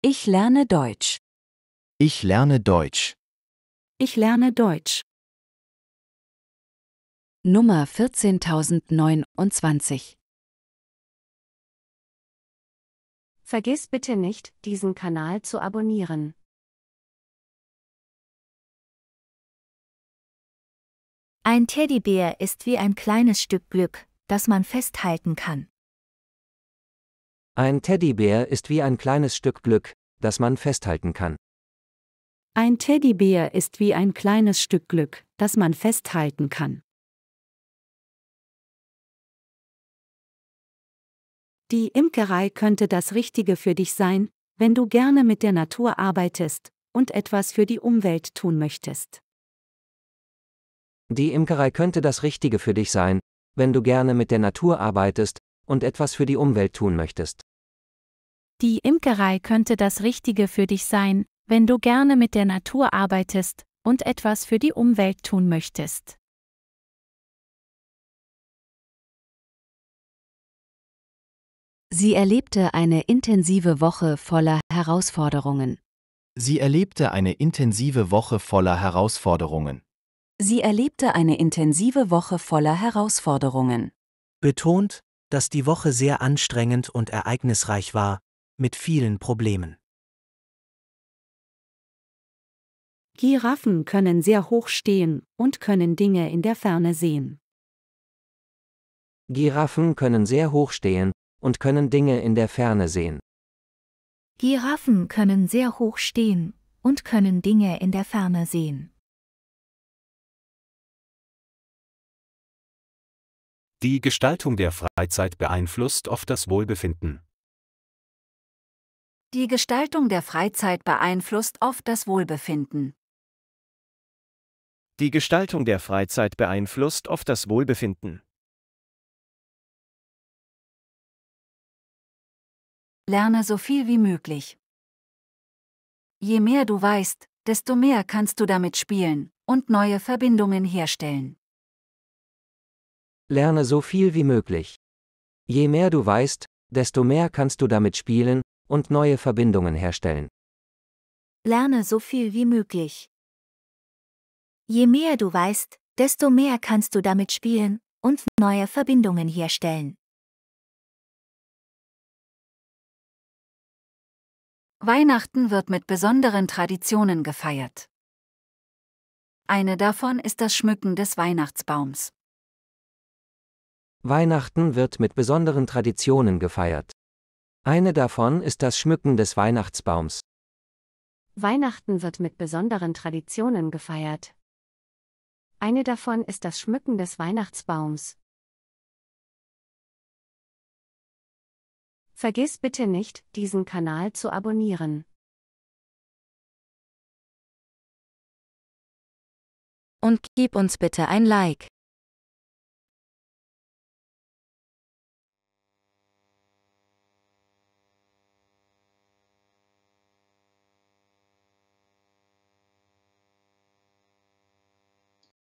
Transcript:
Ich lerne Deutsch. Ich lerne Deutsch. Ich lerne Deutsch. Nummer 14029 Vergiss bitte nicht, diesen Kanal zu abonnieren. Ein Teddybär ist wie ein kleines Stück Glück, das man festhalten kann. Ein Teddybär ist wie ein kleines Stück Glück, das man festhalten kann. Ein Teddybär ist wie ein kleines Stück Glück, das man festhalten kann. Die Imkerei könnte das Richtige für dich sein, wenn du gerne mit der Natur arbeitest und etwas für die Umwelt tun möchtest. Die Imkerei könnte das Richtige für dich sein, wenn du gerne mit der Natur arbeitest und etwas für die Umwelt tun möchtest. Die Imkerei könnte das Richtige für dich sein, wenn du gerne mit der Natur arbeitest und etwas für die Umwelt tun möchtest. Sie erlebte eine intensive Woche voller Herausforderungen. Sie erlebte eine intensive Woche voller Herausforderungen. Sie erlebte eine intensive Woche voller Herausforderungen. Betont, dass die Woche sehr anstrengend und ereignisreich war, mit vielen Problemen. Giraffen können sehr hoch stehen und können Dinge in der Ferne sehen. Giraffen können sehr hoch stehen und können Dinge in der Ferne sehen. Giraffen können sehr hoch stehen und können Dinge in der Ferne sehen. Die Gestaltung der Freizeit beeinflusst oft das Wohlbefinden. Die Gestaltung der Freizeit beeinflusst oft das Wohlbefinden. Die Gestaltung der Freizeit beeinflusst oft das Wohlbefinden. Lerne so viel wie möglich. Je mehr du weißt, desto mehr kannst du damit spielen und neue Verbindungen herstellen. Lerne so viel wie möglich. Je mehr du weißt, desto mehr kannst du damit spielen und neue Verbindungen herstellen. Lerne so viel wie möglich. Je mehr du weißt, desto mehr kannst du damit spielen und neue Verbindungen herstellen. Weihnachten wird mit besonderen Traditionen gefeiert. Eine davon ist das Schmücken des Weihnachtsbaums. Weihnachten wird mit besonderen Traditionen gefeiert. Eine davon ist das Schmücken des Weihnachtsbaums. Weihnachten wird mit besonderen Traditionen gefeiert. Eine davon ist das Schmücken des Weihnachtsbaums. Vergiss bitte nicht, diesen Kanal zu abonnieren. Und gib uns bitte ein Like.